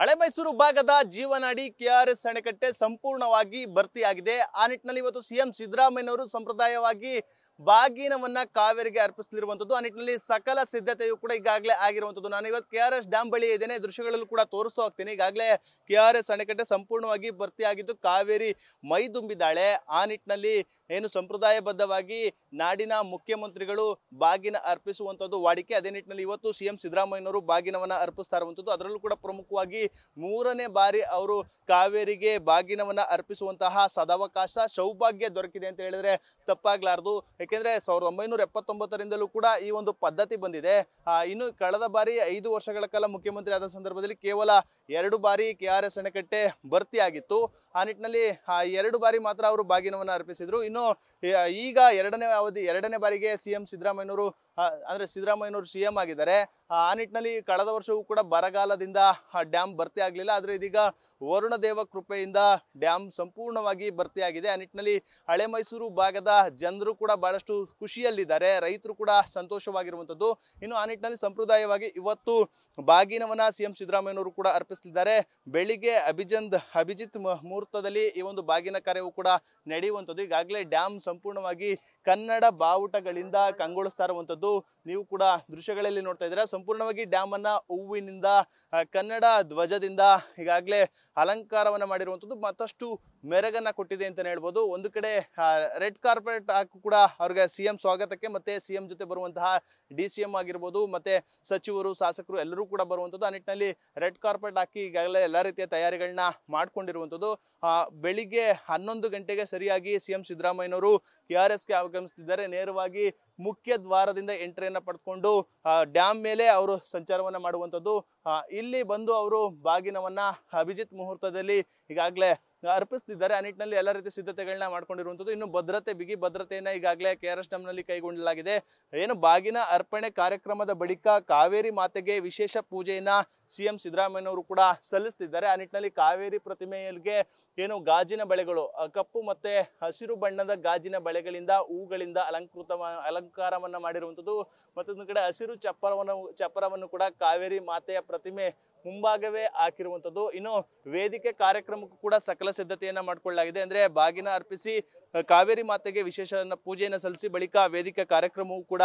ಹಳೆ ಮೈಸೂರು ಭಾಗದ ಜೀವನಾಡಿ ಕೆಆರ್ಎಸ್ ಅಣೆಕಟ್ಟೆ ಸಂಪೂರ್ಣವಾಗಿ ಭರ್ತಿಯಾಗಿದೆ ಆ ನಿಟ್ಟಿನಲ್ಲಿ ಇವತ್ತು ಸಿಎಂ ಸಿದ್ದರಾಮಯ್ಯನವರು ಸಂಪ್ರದಾಯವಾಗಿ ಬಾಗಿನವನ್ನ ಕಾವೇರಿಗೆ ಅರ್ಪಿಸಲಿರುವಂತದ್ದು ಆ ನಿಟ್ಟಿನಲ್ಲಿ ಸಕಲ ಸಿದ್ಧತೆಯು ಕೂಡ ಈಗಾಗಲೇ ಆಗಿರುವಂತದ್ದು ನಾನು ಇವತ್ತು ಕೆ ಆರ್ ಎಸ್ ಡ್ಯಾಮ್ ಬಳಿ ಇದೇನೆ ದೃಶ್ಯಗಳಲ್ಲೂ ಕೂಡ ತೋರಿಸ್ತಾ ಹೋಗ್ತೀನಿ ಈಗಾಗಲೇ ಕೆ ಆರ್ ಎಸ್ ಅಣೆಕಟ್ಟೆ ಸಂಪೂರ್ಣವಾಗಿ ಭರ್ತಿಯಾಗಿದ್ದು ಕಾವೇರಿ ಮೈ ತುಂಬಿದ್ದಾಳೆ ಆ ನಿಟ್ಟಿನಲ್ಲಿ ಏನು ಸಂಪ್ರದಾಯಬದ್ಧವಾಗಿ ನಾಡಿನ ಮುಖ್ಯಮಂತ್ರಿಗಳು ಬಾಗಿನ ಅರ್ಪಿಸುವಂಥದ್ದು ವಾಡಿಕೆ ಅದೇ ನಿಟ್ಟಿನಲ್ಲಿ ಇವತ್ತು ಸಿಎಂ ಸಿದ್ದರಾಮಯ್ಯನವರು ಬಾಗಿನವನ್ನ ಅರ್ಪಿಸ್ತಾ ಇರುವಂಥದ್ದು ಅದರಲ್ಲೂ ಕೂಡ ಪ್ರಮುಖವಾಗಿ ಮೂರನೇ ಬಾರಿ ಅವರು ಕಾವೇರಿಗೆ ಬಾಗಿನವನ್ನ ಅರ್ಪಿಸುವಂತಹ ಸದಾವಕಾಶ ಸೌಭಾಗ್ಯ ದೊರಕಿದೆ ಅಂತ ಹೇಳಿದ್ರೆ ತಪ್ಪಾಗ್ಲಾರ್ದು ಏಕೆಂದ್ರೆ ಸಾವಿರದ ಒಂಬೈನೂರ ಎಪ್ಪತ್ತೊಂಬತ್ತರಿಂದಲೂ ಕೂಡ ಈ ಒಂದು ಪದ್ಧತಿ ಬಂದಿದೆ ಇನ್ನು ಕಳೆದ ಬಾರಿ ಐದು ವರ್ಷಗಳ ಕಾಲ ಮುಖ್ಯಮಂತ್ರಿ ಆದ ಸಂದರ್ಭದಲ್ಲಿ ಕೇವಲ ಎರಡು ಬಾರಿ ಕೆ ಆರ್ ಎಸ್ ಅಣೆಕಟ್ಟೆ ಭರ್ತಿಯಾಗಿತ್ತು ಆ ನಿಟ್ಟಿನಲ್ಲಿ ಎರಡು ಬಾರಿ ಮಾತ್ರ ಅವರು ಬಾಗಿನವನ್ನು ಅರ್ಪಿಸಿದ್ರು ಇನ್ನು ಈಗ ಎರಡನೇ ಅವಧಿ ಎರಡನೇ ಬಾರಿಗೆ ಸಿ ಎಂ ಅಂದ್ರೆ ಸಿದ್ದರಾಮಯ್ಯನವರು ಸಿ ಎಂ ಆಗಿದ್ದಾರೆ ಆ ನಿಟ್ಟಿನಲ್ಲಿ ಕಳೆದ ವರ್ಷವೂ ಕೂಡ ಬರಗಾಲದಿಂದ ಡ್ಯಾಮ್ ಭರ್ತಿ ಆಗಲಿಲ್ಲ ಆದರೆ ಇದೀಗ ವರುಣದೇವ ಕೃಪೆಯಿಂದ ಡ್ಯಾಮ್ ಸಂಪೂರ್ಣವಾಗಿ ಭರ್ತಿಯಾಗಿದೆ ಆ ನಿಟ್ಟಿನಲ್ಲಿ ಹಳೆ ಮೈಸೂರು ಭಾಗದ ಜನರು ಕೂಡ ಬಹಳಷ್ಟು ಖುಷಿಯಲ್ಲಿದ್ದಾರೆ ರೈತರು ಕೂಡ ಸಂತೋಷವಾಗಿರುವಂಥದ್ದು ಇನ್ನು ಆ ನಿಟ್ಟಿನಲ್ಲಿ ಸಂಪ್ರದಾಯವಾಗಿ ಇವತ್ತು ಬಾಗಿನವನ ಸಿ ಎಂ ಸಿದ್ದರಾಮಯ್ಯನವರು ಕೂಡ ಅರ್ಪಿಸಲಿದ್ದಾರೆ ಬೆಳಿಗ್ಗೆ ಅಭಿಜಂದ್ ಅಭಿಜಿತ್ ಮುಹೂರ್ತದಲ್ಲಿ ಈ ಒಂದು ಬಾಗಿನ ಕಾರ್ಯವು ಕೂಡ ನಡೆಯುವಂಥದ್ದು ಈಗಾಗಲೇ ಡ್ಯಾಮ್ ಸಂಪೂರ್ಣವಾಗಿ ಕನ್ನಡ ಬಾವುಟಗಳಿಂದ ಕಂಗೊಳಿಸ್ತಾ ಇರುವಂಥದ್ದು jogador ನೀವು ಕೂಡ ದೃಶ್ಯಗಳಲ್ಲಿ ನೋಡ್ತಾ ಇದ್ದೀರಾ ಸಂಪೂರ್ಣವಾಗಿ ಡ್ಯಾಮ್ ಅನ್ನ ಹೂವಿನಿಂದ ಕನ್ನಡ ಧ್ವಜದಿಂದ ಈಗಾಗಲೇ ಅಲಂಕಾರವನ್ನ ಮಾಡಿರುವಂತದ್ದು ಮತ್ತಷ್ಟು ಮೆರಗನ್ನ ಕೊಟ್ಟಿದೆ ಅಂತಾನೆ ಹೇಳ್ಬೋದು ಒಂದು ಕಡೆ ರೆಡ್ ಕಾರ್ಪೆಟ್ ಹಾಕಿ ಕೂಡ ಅವ್ರಿಗೆ ಸಿಎಂ ಸ್ವಾಗತಕ್ಕೆ ಮತ್ತೆ ಸಿಎಂ ಜೊತೆ ಬರುವಂತಹ ಡಿ ಸಿ ಎಂ ಆಗಿರ್ಬೋದು ಮತ್ತೆ ಸಚಿವರು ಶಾಸಕರು ಎಲ್ಲರೂ ಕೂಡ ಬರುವಂತದ್ದು ಆ ನಿಟ್ಟಿನಲ್ಲಿ ರೆಡ್ ಕಾರ್ಪೆಟ್ ಹಾಕಿ ಈಗಾಗಲೇ ಎಲ್ಲ ರೀತಿಯ ತಯಾರಿಗಳನ್ನ ಮಾಡ್ಕೊಂಡಿರುವಂಥದ್ದು ಬೆಳಿಗ್ಗೆ ಹನ್ನೊಂದು ಗಂಟೆಗೆ ಸರಿಯಾಗಿ ಸಿಎಂ ಸಿದ್ದರಾಮಯ್ಯವರು ಕೆ ಆರ್ ಗೆ ಆಗಮಿಸ್ತಿದ್ದಾರೆ ನೇರವಾಗಿ ಮುಖ್ಯ ದ್ವಾರದಿಂದ ಎಂಟ್ರಿ ಪಡ್ಕೊಂಡು ಡ್ಯಾಮ್ ಮೇಲೆ ಅವರು ಸಂಚಾರವನ್ನು ಮಾಡುವಂಥದ್ದು ಇಲ್ಲಿ ಬಂದು ಅವರು ಬಾಗಿನವನ್ನ ಅಭಿಜಿತ್ ಮುಹೂರ್ತದಲ್ಲಿ ಈಗಾಗಲೇ ಅರ್ಪಿಸ್ತಿದ್ದಾರೆ ಆ ನಿಟ್ಟಿನಲ್ಲಿ ಎಲ್ಲ ರೀತಿಯ ಸಿದ್ಧತೆಗಳನ್ನ ಮಾಡ್ಕೊಂಡಿರುವಂಥದ್ದು ಇನ್ನು ಭದ್ರತೆ ಬಿಗಿ ಭದ್ರತೆಯನ್ನ ಈಗಾಗಲೇ ಕೆ ಆರ್ ಎಸ್ ನಲ್ಲಿ ಕೈಗೊಳ್ಳಲಾಗಿದೆ ಏನು ಬಾಗಿನ ಅರ್ಪಣೆ ಕಾರ್ಯಕ್ರಮದ ಬಳಿಕ ಕಾವೇರಿ ಮಾತೆಗೆ ವಿಶೇಷ ಪೂಜೆಯನ್ನ ಸಿಎಂ ಸಿದ್ದರಾಮಯ್ಯವರು ಕೂಡ ಸಲ್ಲಿಸ್ತಿದ್ದಾರೆ ಆ ನಿಟ್ಟಿನಲ್ಲಿ ಕಾವೇರಿ ಪ್ರತಿಮೆಯಲ್ಲಿಗೆ ಏನು ಗಾಜಿನ ಬಳೆಗಳು ಕಪ್ಪು ಮತ್ತೆ ಹಸಿರು ಬಣ್ಣದ ಗಾಜಿನ ಬಳೆಗಳಿಂದ ಹೂಗಳಿಂದ ಅಲಂಕೃತ ಅಲಂಕಾರವನ್ನ ಮಾಡಿರುವಂಥದ್ದು ಮತ್ತೊಂದು ಕಡೆ ಹಸಿರು ಚಪ್ಪರವನ್ನು ಚಪ್ಪರವನ್ನು ಕೂಡ ಕಾವೇರಿ ಮಾತೆಯ ಪ್ರತಿಮೆ ಮುಂಭಾಗವೇ ಹಾಕಿರುವಂಥದ್ದು ಇನ್ನು ವೇದಿಕೆ ಕಾರ್ಯಕ್ರಮಕ್ಕೂ ಕೂಡ ಸಕಲ ಸಿದ್ಧತೆಯನ್ನ ಮಾಡಿಕೊಳ್ಳಲಾಗಿದೆ ಅಂದ್ರೆ ಬಾಗಿನ ಅರ್ಪಿಸಿ ಕಾವೇರಿ ಮಾತೆಗೆ ವಿಶೇಷ ಪೂಜೆಯನ್ನು ಸಲ್ಲಿಸಿ ಬಳಿಕ ವೇದಿಕೆ ಕಾರ್ಯಕ್ರಮವೂ ಕೂಡ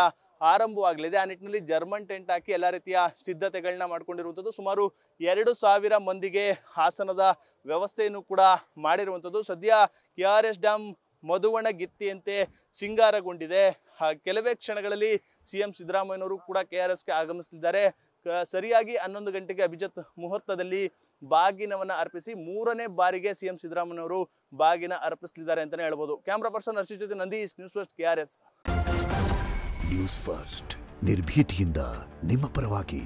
ಆರಂಭವಾಗಲಿದೆ ಆ ನಿಟ್ಟಿನಲ್ಲಿ ಜರ್ಮನ್ ಟೆಂಟ್ ಹಾಕಿ ಎಲ್ಲ ರೀತಿಯ ಸಿದ್ಧತೆಗಳನ್ನ ಮಾಡಿಕೊಂಡಿರುವಂಥದ್ದು ಸುಮಾರು ಎರಡು ಸಾವಿರ ಮಂದಿಗೆ ಹಾಸನದ ವ್ಯವಸ್ಥೆಯನ್ನು ಕೂಡ ಮಾಡಿರುವಂಥದ್ದು ಸದ್ಯ ಕೆ ಆರ್ ಎಸ್ ಡ್ಯಾಮ್ ಮಧುವಣ ಗಿತ್ತಿಯಂತೆ ಸಿಂಗಾರಗೊಂಡಿದೆ ಕೆಲವೇ ಕ್ಷಣಗಳಲ್ಲಿ ಸಿಎಂ ಸಿದ್ದರಾಮಯ್ಯನವರು ಕೂಡ ಕೆ ಆರ್ ಎಸ್ಗೆ ಆಗಮಿಸಲಿದ್ದಾರೆ ಸರಿಯಾಗಿ ಹನ್ನೊಂದು ಗಂಟೆಗೆ ಅಭಿಜಿತ್ ಮುಹೂರ್ತದಲ್ಲಿ ಬಾಗಿನವನ್ನ ಅರ್ಪಿಸಿ ಮೂರನೇ ಬಾರಿಗೆ ಸಿಎಂ ಅವರು ಬಾಗಿನ ಅರ್ಪಿಸಲಿದ್ದಾರೆ ಅಂತಾನೆ ಹೇಳ್ಬೋದು ಕ್ಯಾಮ್ರಾ ಪರ್ಸನ್ ಹರ್ಷಿ ಜೊತೆ Nandish news first S news first ನಿರ್ಭೀತಿಯಿಂದ ನಿಮ್ಮ ಪರವಾಗಿ